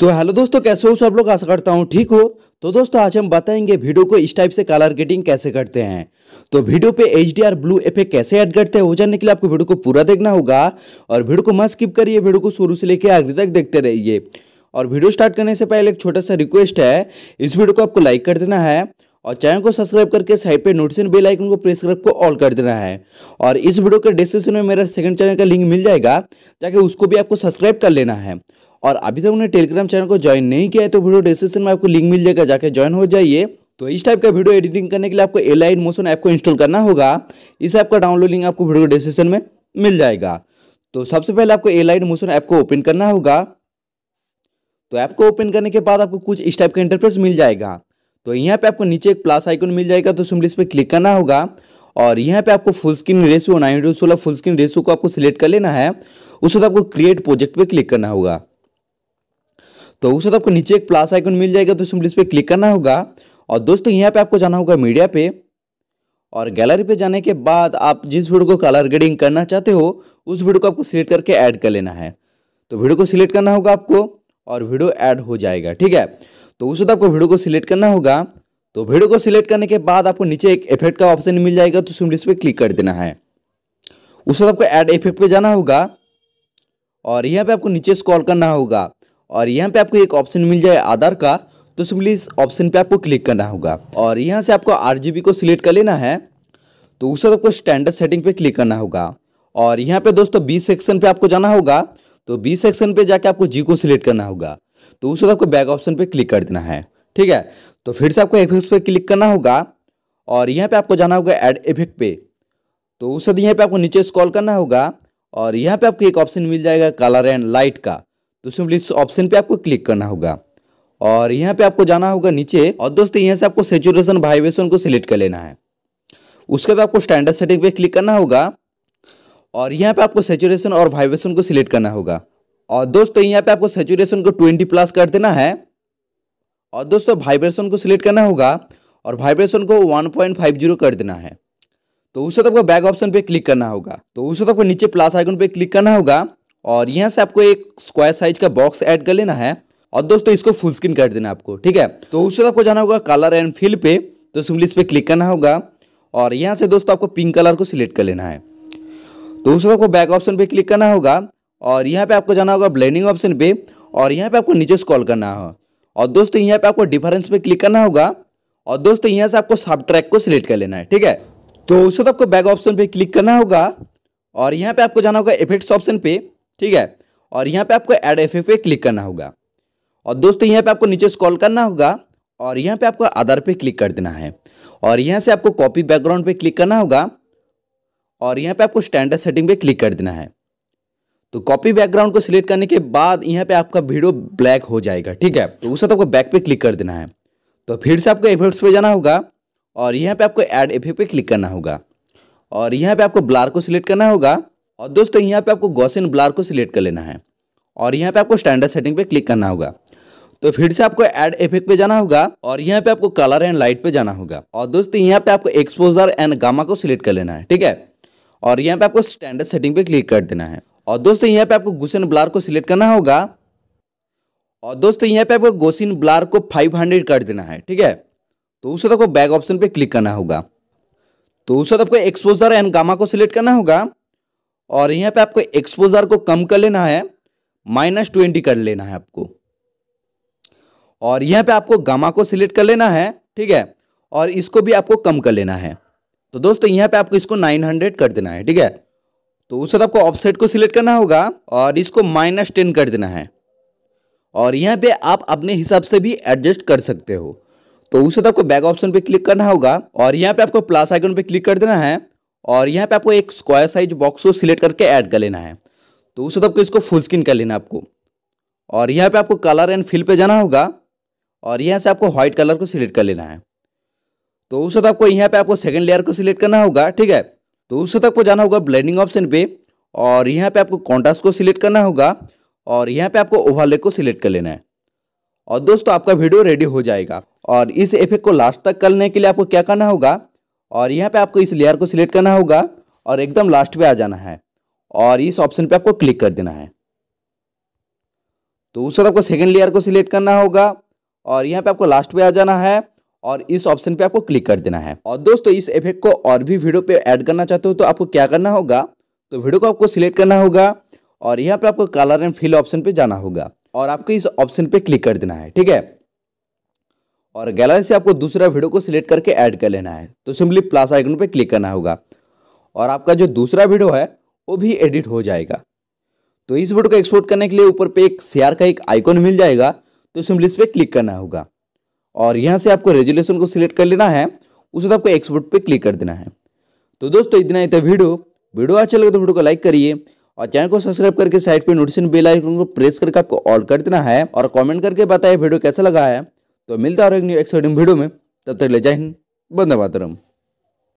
तो हेलो दोस्तों कैसे हो सब लोग आशा करता हूँ ठीक हो तो दोस्तों आज हम बताएंगे वीडियो को इस टाइप से कलर ग्रेडिंग कैसे करते हैं तो वीडियो पे एच ब्लू इफेक्ट कैसे ऐड करते हैं वो जानने के लिए आपको वीडियो को पूरा देखना होगा और वीडियो को मत स्किप करिए वीडियो को शुरू से लेकर आखिर तक देखते रहिए और वीडियो स्टार्ट करने से पहले एक छोटा सा रिक्वेस्ट है इस वीडियो को आपको लाइक कर देना है और चैनल को सब्सक्राइब करके साइड पे नोटिफिकेशन बेल आइकन को प्रेस करके ऑल कर देना है और इस वीडियो के डिस्क्रिप्शन में मेरा सेकंड चैनल का लिंक मिल जाएगा ताकि उसको भी आपको सब्सक्राइब कर लेना है और अभी तक उन्हें टेलीग्राम चैनल को ज्वाइन नहीं किया है तो वीडियो डिस्क्रिप्शन में आपको लिंक मिल जाएगा जाकर ज्वाइन हो जाइए तो इस टाइप का वीडियो एडिटिंग करने के लिए आपको एल आई मोशन ऐप को इंस्टॉल करना होगा इस ऐप का डाउनलोड लिंक आपको वीडियो डिस्क्रिप्शन में मिल जाएगा तो सबसे पहले आपको एल आई मोशन ऐप को ओपन करना होगा तो ऐप को ओपन करने के बाद आपको कुछ इस टाइप का इंटरफेस मिल जाएगा तो यहाँ पे आपको नीचे एक प्लस आइकन मिल जाएगा तो सिम्पली इस पर क्लिक करना होगा और यहाँ पे आपको full screen ratio nine to सोलह फुल स्क्रीन रेशियो को आपको सिलेक्ट कर लेना है उसके बाद आपको क्रिएट प्रोजेक्ट पे क्लिक करना होगा तो उसके साथ आपको नीचे एक प्लस आइकन मिल जाएगा तो सिंपली इस पर क्लिक करना होगा और दोस्तों यहाँ पे आपको जाना होगा मीडिया पे और गैलरी पे जाने के बाद आप जिस वीडियो को कलर ग्रेडिंग करना चाहते हो उस वीडियो को आपको सिलेक्ट करके ऐड कर लेना है तो वीडियो को सिलेक्ट करना होगा आपको और वीडियो ऐड हो जाएगा ठीक है तो उस वक्त आपको वीडियो को सिलेक्ट करना होगा तो वीडियो को सिलेक्ट करने के बाद आपको नीचे एक इफेक्ट का ऑप्शन मिल जाएगा तो उसमें इस पर क्लिक कर देना है उस वक्त आपको ऐड इफेक्ट पे जाना होगा और यहाँ पे आपको नीचे स्क्रॉल करना होगा और यहाँ पे आपको एक ऑप्शन मिल जाए आधार का तो सिंपली इस ऑप्शन पे आपको क्लिक करना होगा और यहाँ से आपको आर को सिलेक्ट कर लेना है तो उस आपको स्टैंडर्ड सेटिंग पे क्लिक करना होगा और यहाँ पे दोस्तों बी सेक्शन पे आपको जाना होगा तो बी सेक्शन पे जाके आपको जी को सिलेक्ट करना होगा तो उस आपको बैक ऑप्शन पे क्लिक कर देना है ठीक है तो फिर से आपको इफेक्ट पे क्लिक करना होगा और यहाँ पे आपको जाना होगा एड इफेक्ट पे तो उस यहाँ पे आपको नीचे स्क्रॉल करना होगा और यहाँ पे आपको एक ऑप्शन मिल जाएगा कलर एंड लाइट का तो सिंपली इस ऑप्शन पे आपको क्लिक करना होगा और यहाँ पे आपको जाना होगा नीचे और दोस्तों यहाँ से आपको सेचुरेशन वाइब्रेशन को सिलेक्ट कर लेना है उसके बाद आपको स्टैंडर्ड सेटिंग पे क्लिक करना होगा और यहाँ पे आपको सेचुरेशन और वाइब्रेशन को सिलेक्ट करना होगा और दोस्तों यहाँ पे आपको सेचुरेशन को ट्वेंटी प्लस कर देना है और दोस्तों वाइब्रेशन को सिलेक्ट करना होगा और वाइब्रेशन को वन पॉइंट फाइव जीरो कर देना है तो उस वक्त आपको बैक ऑप्शन पे क्लिक करना होगा तो उस वक्त आपको नीचे प्लस आइकन पे क्लिक करना होगा और यहाँ से आपको एक स्क्वायर साइज का बॉक्स ऐड कर लेना है और दोस्तों इसको फुल स्क्रीन कर देना आपको ठीक है तो उससे आपको जाना होगा कलर एंड फिल पे तो सिंपली इस पर क्लिक करना होगा और यहाँ से दोस्तों आपको पिंक कलर को सिलेक्ट कर लेना है तो उससे आपको बैक ऑप्शन पर क्लिक करना होगा और यहाँ पर आपको जाना होगा ब्लैंडिंग ऑप्शन पर और यहाँ पर आपको नीचे स्कॉल करना होगा और दोस्तों यहाँ पर आपको डिफरेंस पर क्लिक करना होगा और दोस्तों यहाँ से आपको सब ट्रैक को सिलेक्ट कर लेना है ठीक है तो उससे आपको बैक ऑप्शन पर क्लिक करना होगा और यहाँ पे आपको जाना होगा इफेक्ट्स ऑप्शन पे ठीक है और यहाँ पे आपको एड एफ पे क्लिक करना होगा और दोस्तों यहाँ पे आपको नीचे स्कॉल करना होगा और यहाँ पे आपको आधार पे क्लिक कर देना है और यहाँ से आपको कॉपी बैकग्राउंड पे क्लिक करना होगा और यहाँ पे आपको स्टैंडर्ड सेटिंग पे क्लिक कर देना है तो कॉपी बैकग्राउंड को सिलेक्ट करने के बाद यहाँ पे आपका वीडियो ब्लैक हो जाएगा ठीक है तो उस आपको बैक पे क्लिक कर देना है तो फिर से आपको इफेक्ट्स पे जाना होगा और यहाँ पे आपको एड इफेक्ट पे क्लिक करना होगा और यहाँ पे आपको ब्लार को सिलेक्ट करना होगा और दोस्तों यहाँ पे आपको गौसिन ब्लार को सिलेक्ट कर लेना है और यहाँ पे आपको स्टैंडर्ड सेटिंग पे क्लिक करना होगा तो फिर से आपको एड इफेक्ट पे जाना होगा और यहाँ पे आपको कलर एंड लाइट पे जाना होगा और दोस्तों यहाँ पे आपको एक्सपोजर एंड गामा को सिलेक्ट कर लेना है ठीक है और यहाँ पे आपको स्टैंडर्ड सेटिंग पे क्लिक कर देना है और दोस्तों यहाँ पे आपको गुसन ब्लार को सिलेक्ट करना होगा और दोस्तों यहाँ पे आपको गोसिन ब्लार को हंड्रेड कर देना है ठीक है तो उस आपको बैक ऑप्शन पे क्लिक करना होगा तो उस आपको एक्सपोजर एंड गामा को सिलेक्ट करना होगा और यहाँ पे आपको एक्सपोजर को कम कर लेना है माइनस ट्वेंटी कर लेना है आपको और यहाँ पे आपको गामा को सिलेक्ट कर लेना है ठीक है और इसको भी आपको कम कर लेना है तो दोस्तों यहाँ पे आपको इसको नाइन हंड्रेड कर देना है ठीक है तो उस आपको ऑफसेट को सिलेक्ट करना होगा और इसको माइनस टेन कर देना है और यहाँ पे आप अपने हिसाब से भी एडजस्ट कर सकते हो तो उस आपको बैक ऑप्शन पे क्लिक करना होगा और यहाँ पे आपको प्लस आइकन पे क्लिक कर देना है और यहाँ पे आपको एक स्क्वायर साइज बॉक्स को सिलेक्ट करके ऐड कर लेना है तो उस को इसको फुल स्क्रीन कर लेना आपको और यहाँ पे आपको कलर एंड फिल पे जाना होगा और यहाँ से आपको व्हाइट कलर को सिलेक्ट कर लेना है तो उस वक्त आपको यहाँ पे आपको सेकंड लेयर को सिलेक्ट करना होगा ठीक है तो उस वक्त आपको जाना होगा ब्लेंडिंग ऑप्शन पे और यहाँ पे आपको कॉन्टास को सिलेक्ट करना होगा और यहाँ पे आपको ओवरले को सिलेक्ट कर लेना है और दोस्तों आपका वीडियो रेडी हो जाएगा और इस इफेक्ट को लास्ट तक करने के लिए आपको क्या करना होगा और यहाँ पे आपको इस लेयर को सिलेक्ट करना होगा और एकदम लास्ट पे आ जाना है और इस ऑप्शन पे आपको क्लिक कर देना है तो उस वक्त आपको सेकेंड लेयर को सिलेक्ट करना होगा और यहाँ पे आपको लास्ट पे आ जाना है और इस ऑप्शन पे आपको क्लिक कर देना है और दोस्तों इस इफेक्ट को और भी वीडियो पे ऐड करना चाहते हो तो आपको क्या करना होगा तो वीडियो को आपको सिलेक्ट करना होगा और यहाँ पे आपको कलर एंड फिल ऑप्शन पे जाना होगा और आपको इस ऑप्शन पे क्लिक कर देना है ठीक है और गैलरी से आपको दूसरा वीडियो को सिलेक्ट करके ऐड कर लेना है तो सिंपली प्लस आइकन पर क्लिक करना होगा और आपका जो दूसरा वीडियो है वो भी एडिट हो जाएगा तो इस वीडियो को एक्सपोर्ट करने के लिए ऊपर पे एक शेयर का एक आइकॉन मिल जाएगा तो सिंपली इस पर क्लिक करना होगा और यहाँ से आपको रेजुलेशन को सिलेक्ट कर लेना है उसके तो आपको एक्सपोर्ट पर क्लिक कर देना है तो दोस्तों इतना ही था वीडियो वीडियो अच्छा लगे तो वीडियो को लाइक करिए और चैनल को सब्सक्राइब करके साइड पे नोटिफिकेशन बेल आइकन को प्रेस करके आपको ऑल कर देना है और कमेंट करके बताएं वीडियो कैसा लगा है तो मिलता रहेगा एक न्यू एक्साइटिंग वीडियो में तब तक ले जय हिंद बंदे मातरम